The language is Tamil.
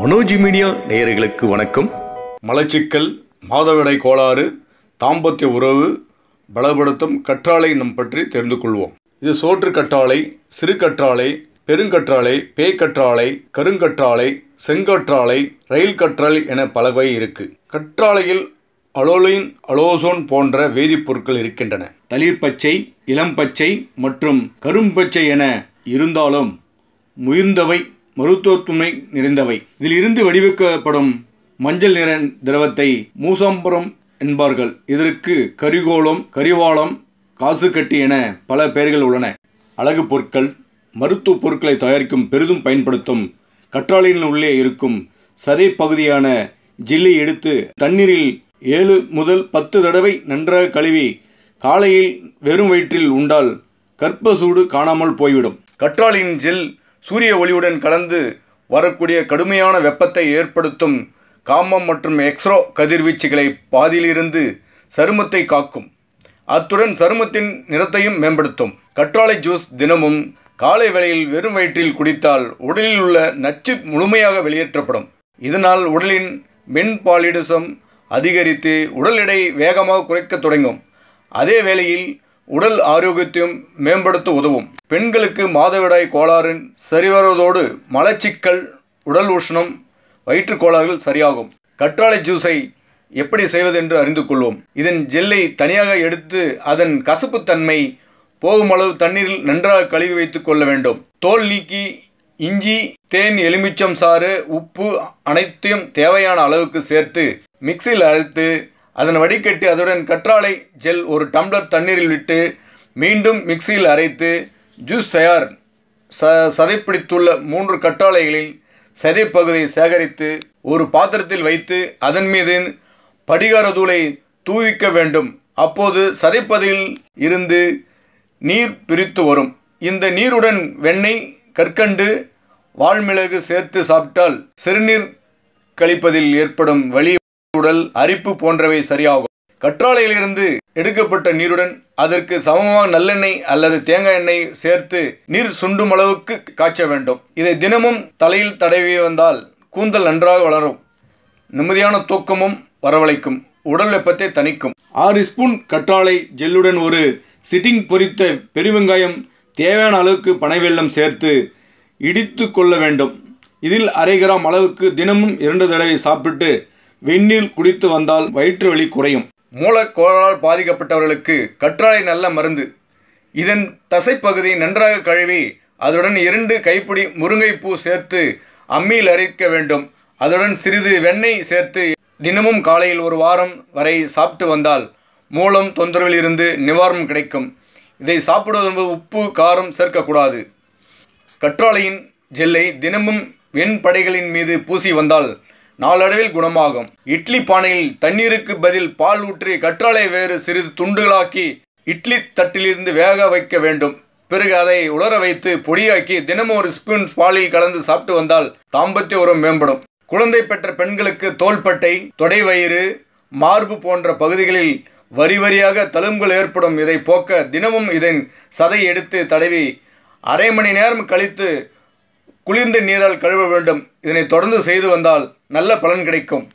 மனோஜி மீடியா நேயர்களுக்கு வணக்கம் மலச்சிக்கல் மாதவிடை கோளாறு தாம்பத்திய உறவு பலப்படுத்தும் கற்றாழை நம் பற்றி தெரிந்து கொள்வோம் இது சோற்று கற்றாழை சிறு கற்றாழை பெருங்கற்றாழை பேய்கற்றாழை கருங்கற்றாழை செங்கற்றாழை ரயில் கற்றாழை என பலவை இருக்கு கற்றாழையில் அலோலின் அலோசோன் போன்ற வேதிப்பொருட்கள் இருக்கின்றன தளிர் பச்சை இளம்பச்சை மற்றும் கரும்பச்சை என இருந்தாலும் முயந்தவை மருத்துவத்துமை நிறைந்தவை இதில் இருந்து வடிவுக்கப்படும் மஞ்சள் நிற திரவத்தை மூசாம்பரம் என்பார்கள் இதற்கு கரிகோளம் கரிவாளம் காசுக்கட்டி என பல பெயர்கள் உள்ளன அழகு பொருட்கள் மருத்துவ பொருட்களை தயாரிக்கும் பெரிதும் பயன்படுத்தும் கற்றாழையின் உள்ளே இருக்கும் சதை பகுதியான ஜில்லை எடுத்து தண்ணீரில் ஏழு முதல் பத்து தடவை நன்றாக கழுவி காலையில் வெறும் வயிற்றில் உண்டால் கற்ப சூடு காணாமல் போய்விடும் கற்றாழையின் ஜெல் சூரிய ஒளியுடன் கலந்து வரக்கூடிய கடுமையான வெப்பத்தை ஏற்படுத்தும் காமம் மற்றும் எக்ஸ்ரோ கதிர்வீச்சுகளை பாதியிலிருந்து சருமத்தை காக்கும் அத்துடன் சருமத்தின் நிறத்தையும் மேம்படுத்தும் கற்றாழை ஜூஸ் தினமும் காலை வேளையில் வெறும் வயிற்றில் குடித்தால் உடலில் உள்ள நச்சு முழுமையாக வெளியேற்றப்படும் இதனால் உடலின் பாலிடுசம் அதிகரித்து உடல் எடை வேகமாக குறைக்க தொடங்கும் அதே வேளையில் உடல் ஆரோக்கியத்தையும் மேம்படுத்த உதவும் பெண்களுக்கு மாதவிடாய் கோளாறின் சரிவருவதோடு மலச்சிக்கல் உடல் உஷ்ணம் வயிற்று கோளாறுகள் சரியாகும் கற்றாழை ஜூஸை எப்படி செய்வது என்று அறிந்து கொள்வோம் இதன் ஜெல்லை தனியாக எடுத்து அதன் கசப்புத்தன்மை போகும் அளவு தண்ணீரில் நன்றாக கழுவி வைத்துக் கொள்ள வேண்டும் தோல் நீக்கி இஞ்சி தேன் எலுமிச்சம் சாறு உப்பு அனைத்தையும் தேவையான அளவுக்கு சேர்த்து மிக்சியில் அரைத்து அதன் வடிகட்டி அதுடன் கற்றாழை ஜெல் ஒரு டம்ளர் தண்ணீரில் விட்டு மீண்டும் மிக்சியில் அரைத்து ஜூஸ் தயார் ச சதைப்பிடித்துள்ள மூன்று கற்றாழைகளில் சதை பகுதியை சேகரித்து ஒரு பாத்திரத்தில் வைத்து அதன் மீது படிகார தூளை தூவிக்க வேண்டும் அப்போது சதைப்பதில் இருந்து நீர் பிரித்து வரும் இந்த நீருடன் வெண்ணெய் கற்கண்டு வால்மிளகு சேர்த்து சாப்பிட்டால் சிறுநீர் கழிப்பதில் ஏற்படும் வழி குரல் அரிப்பு போன்றவை சரியாகும் கற்றாழையிலிருந்து எடுக்கப்பட்ட நீருடன் அதற்கு சமமாக நல்லெண்ணெய் அல்லது தேங்காய் எண்ணெய் சேர்த்து நீர் சுண்டும் அளவுக்கு காய்ச்ச வேண்டும் இதை தினமும் தலையில் தடவி வந்தால் கூந்தல் நன்றாக வளரும் நிம்மதியான தூக்கமும் வரவழைக்கும் உடல் வெப்பத்தை தணிக்கும் ஆறு ஸ்பூன் கற்றாழை ஜெல்லுடன் ஒரு சிட்டிங் பொறித்த பெருவெங்காயம் தேவையான அளவுக்கு பனை வெள்ளம் சேர்த்து இடித்து கொள்ள வேண்டும் இதில் அரை கிராம் அளவுக்கு தினமும் இரண்டு தடவை சாப்பிட்டு வெந்நீர் குடித்து வந்தால் வயிற்று வலி குறையும் மூலக்கோளால் பாதிக்கப்பட்டவர்களுக்கு கற்றாழை நல்ல மருந்து இதன் தசைப்பகுதி நன்றாக கழுவி அதுடன் இரண்டு கைப்பிடி முருங்கைப்பூ சேர்த்து அம்மியில் அரைக்க வேண்டும் அதுடன் சிறிது வெண்ணெய் சேர்த்து தினமும் காலையில் ஒரு வாரம் வரை சாப்பிட்டு வந்தால் மூலம் தொந்தரவில் இருந்து நிவாரணம் கிடைக்கும் இதை சாப்பிடுவது உப்பு காரம் சேர்க்கக்கூடாது கற்றாழையின் ஜெல்லை தினமும் வெண்படைகளின் மீது பூசி வந்தால் நாளடைவில் குணமாகும் இட்லி பானையில் தண்ணீருக்கு பதில் பால் ஊற்றி கற்றாழை வேறு சிறிது துண்டுகளாக்கி இட்லி தட்டிலிருந்து வேக வைக்க வேண்டும் பிறகு அதை உலர வைத்து பொடியாக்கி தினமும் ஒரு ஸ்பூன் பாலில் கலந்து சாப்பிட்டு வந்தால் தாம்பத்திய உரம் மேம்படும் குழந்தை பெற்ற பெண்களுக்கு தோள்பட்டை தொடைவயிறு மார்பு போன்ற பகுதிகளில் வரி வரியாக தழும்புகள் ஏற்படும் இதை போக்க தினமும் இதன் சதை எடுத்து தடவி அரை மணி நேரம் கழித்து குளிர்ந்த நீரால் கழுவ வேண்டும் இதனை தொடர்ந்து செய்து வந்தால் நல்ல பலன் கிடைக்கும்